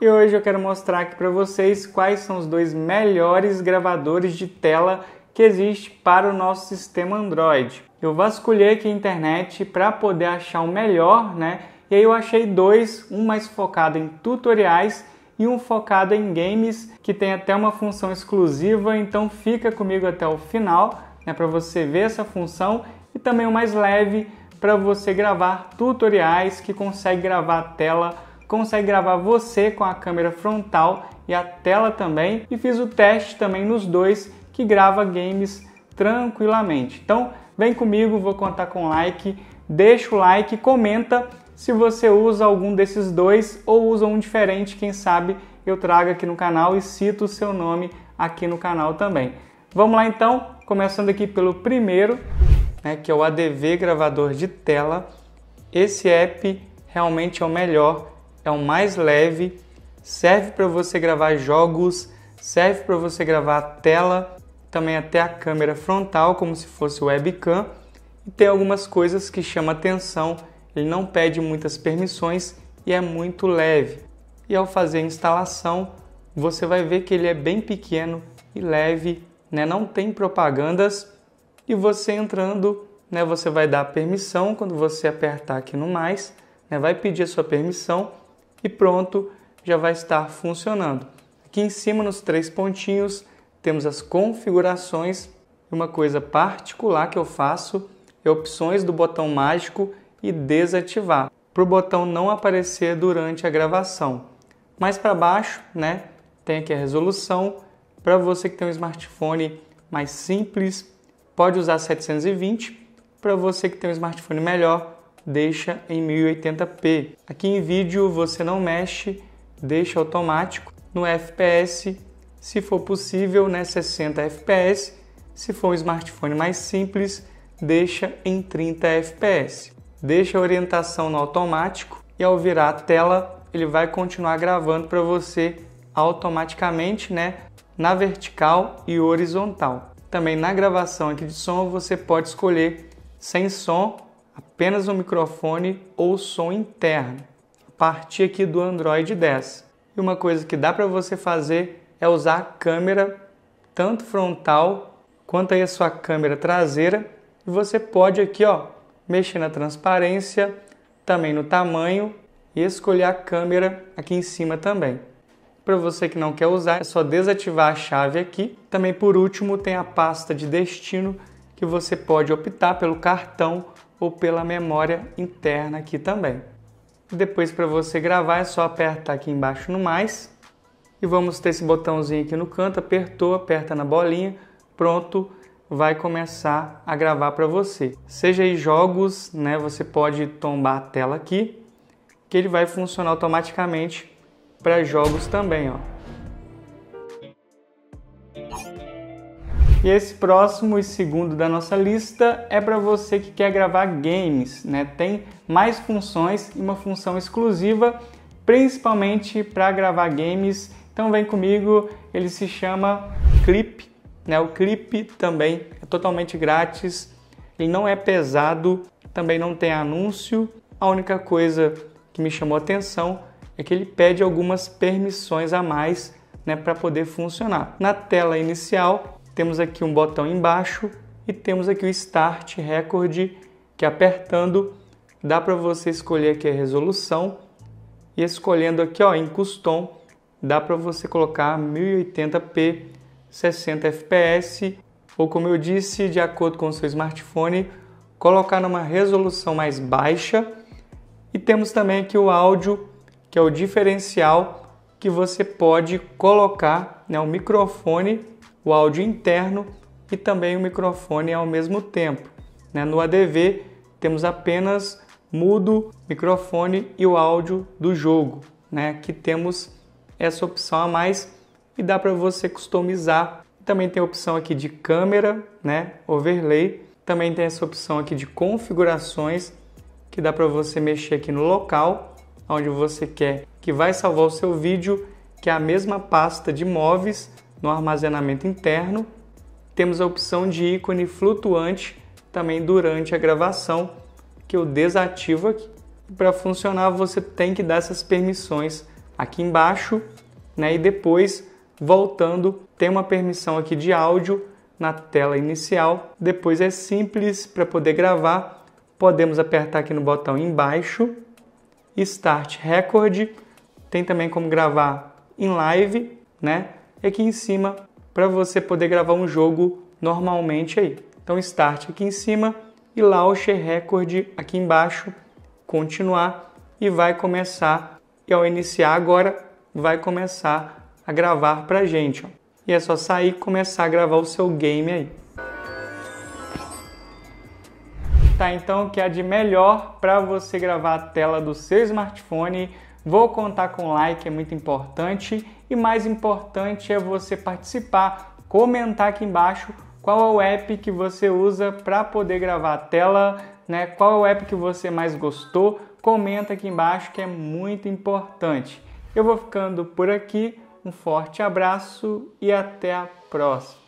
E hoje eu quero mostrar aqui para vocês quais são os dois melhores gravadores de tela que existe para o nosso sistema Android. Eu vasculhei aqui a internet para poder achar o melhor, né? E aí eu achei dois, um mais focado em tutoriais e um focado em games, que tem até uma função exclusiva, então fica comigo até o final, né, para você ver essa função e também o mais leve para você gravar tutoriais que consegue gravar a tela consegue gravar você com a câmera frontal e a tela também. E fiz o teste também nos dois que grava games tranquilamente. Então, vem comigo, vou contar com like, deixa o like, comenta se você usa algum desses dois ou usa um diferente, quem sabe eu trago aqui no canal e cito o seu nome aqui no canal também. Vamos lá então, começando aqui pelo primeiro, né, que é o ADV gravador de tela. Esse app realmente é o melhor é o mais leve, serve para você gravar jogos, serve para você gravar a tela, também até a câmera frontal, como se fosse webcam, e tem algumas coisas que chamam atenção, ele não pede muitas permissões e é muito leve. E ao fazer a instalação, você vai ver que ele é bem pequeno e leve, né? não tem propagandas, e você entrando, né, você vai dar permissão quando você apertar aqui no mais, né, vai pedir a sua permissão e pronto, já vai estar funcionando. Aqui em cima, nos três pontinhos, temos as configurações. Uma coisa particular que eu faço é opções do botão mágico e desativar, para o botão não aparecer durante a gravação. Mais para baixo, né, tem aqui a resolução. Para você que tem um smartphone mais simples, pode usar 720. Para você que tem um smartphone melhor, deixa em 1080p. Aqui em vídeo você não mexe, deixa automático. No FPS, se for possível, né, 60 FPS. Se for um smartphone mais simples, deixa em 30 FPS. Deixa a orientação no automático e ao virar a tela, ele vai continuar gravando para você automaticamente, né, na vertical e horizontal. Também na gravação aqui de som, você pode escolher sem som apenas o microfone ou som interno, a partir aqui do Android 10. E uma coisa que dá para você fazer é usar a câmera tanto frontal quanto aí a sua câmera traseira e você pode aqui ó mexer na transparência, também no tamanho e escolher a câmera aqui em cima também. Para você que não quer usar, é só desativar a chave aqui. Também por último tem a pasta de destino que você pode optar pelo cartão ou pela memória interna aqui também. Depois para você gravar é só apertar aqui embaixo no mais e vamos ter esse botãozinho aqui no canto, apertou, aperta na bolinha, pronto, vai começar a gravar para você. Seja aí jogos, né, você pode tombar a tela aqui, que ele vai funcionar automaticamente para jogos também, ó. E esse próximo e segundo da nossa lista é para você que quer gravar games, né? Tem mais funções e uma função exclusiva, principalmente para gravar games. Então vem comigo, ele se chama Clip, né? O Clip também é totalmente grátis, ele não é pesado, também não tem anúncio. A única coisa que me chamou atenção é que ele pede algumas permissões a mais né, para poder funcionar. Na tela inicial temos aqui um botão embaixo e temos aqui o Start Record, que apertando dá para você escolher aqui a resolução e escolhendo aqui ó, em Custom dá para você colocar 1080p 60 fps ou como eu disse, de acordo com o seu smartphone, colocar numa resolução mais baixa. E temos também aqui o áudio, que é o diferencial que você pode colocar, né, o microfone o áudio interno e também o microfone ao mesmo tempo. Né? No ADV temos apenas mudo, microfone e o áudio do jogo, né? que temos essa opção a mais e dá para você customizar. Também tem a opção aqui de câmera, né? overlay, também tem essa opção aqui de configurações que dá para você mexer aqui no local onde você quer que vai salvar o seu vídeo, que é a mesma pasta de móveis no armazenamento interno, temos a opção de ícone flutuante também durante a gravação, que eu desativo aqui. Para funcionar, você tem que dar essas permissões aqui embaixo, né? E depois, voltando, tem uma permissão aqui de áudio na tela inicial. Depois é simples para poder gravar. Podemos apertar aqui no botão embaixo, Start Record. Tem também como gravar em live, né? aqui em cima para você poder gravar um jogo normalmente aí. Então Start aqui em cima e Launcher Record aqui embaixo, continuar e vai começar. E ao iniciar agora, vai começar a gravar para gente. Ó. E é só sair e começar a gravar o seu game aí. Tá, então que é de melhor para você gravar a tela do seu smartphone Vou contar com like, é muito importante. E mais importante é você participar, comentar aqui embaixo qual é o app que você usa para poder gravar a tela, né? Qual é o app que você mais gostou? Comenta aqui embaixo que é muito importante. Eu vou ficando por aqui. Um forte abraço e até a próxima.